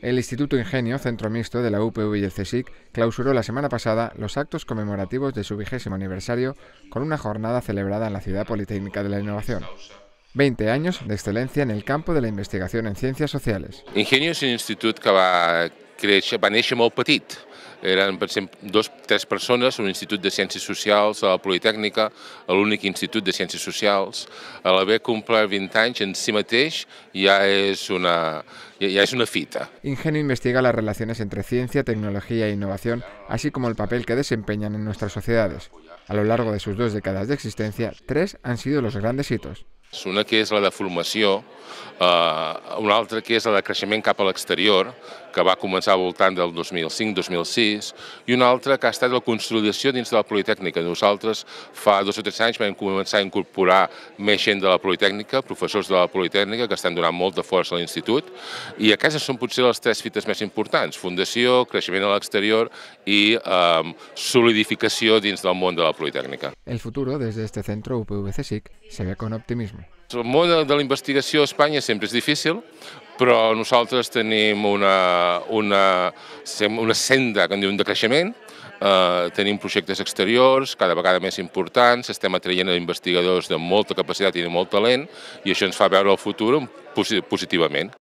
El Instituto Ingenio, centro mixto de la UPV y el CSIC, clausuró la semana pasada los actos conmemorativos de su vigésimo aniversario con una jornada celebrada en la Ciudad Politécnica de la Innovación. 20 años de excelencia en el campo de la investigación en ciencias sociales. Ingenio es un instituto creix, va néixer molt petit. Eren, per exemple, dos, tres persones, un institut de ciències socials a la Politècnica, l'únic institut de ciències socials. A l'haver complert 20 anys en si mateix ja és una, ya es una fita. Ingenio investiga las relaciones entre ciencia, tecnología e innovación, así como el papel que desempeñan en nuestras sociedades. A lo largo de sus dos décadas de existencia, tres han sido los grandes hitos. Una que és la de formació, eh, una altra que és la de creixement cap a l'exterior, que va començar al voltant del 2005-2006, i una altra que ha estat la consolidació dins de la Politècnica. Nosaltres fa dos o tres anys vam començar a incorporar més gent de la Politècnica, professors de la Politècnica, que estan donant molta força a l'institut, i aquestes són potser les tres fites més importants, fundació, creixement a l'exterior i eh, solidificació dins del món de la Politècnica. El futur des d'aquest centre UPVC-SIC se ve con optimisme diguéssim. El món de la investigació a Espanya sempre és difícil, però nosaltres tenim una, una, una senda, que en diuen, de creixement, eh, tenim projectes exteriors cada vegada més importants, estem atraient investigadors de molta capacitat i de molt talent i això ens fa veure el futur positivament.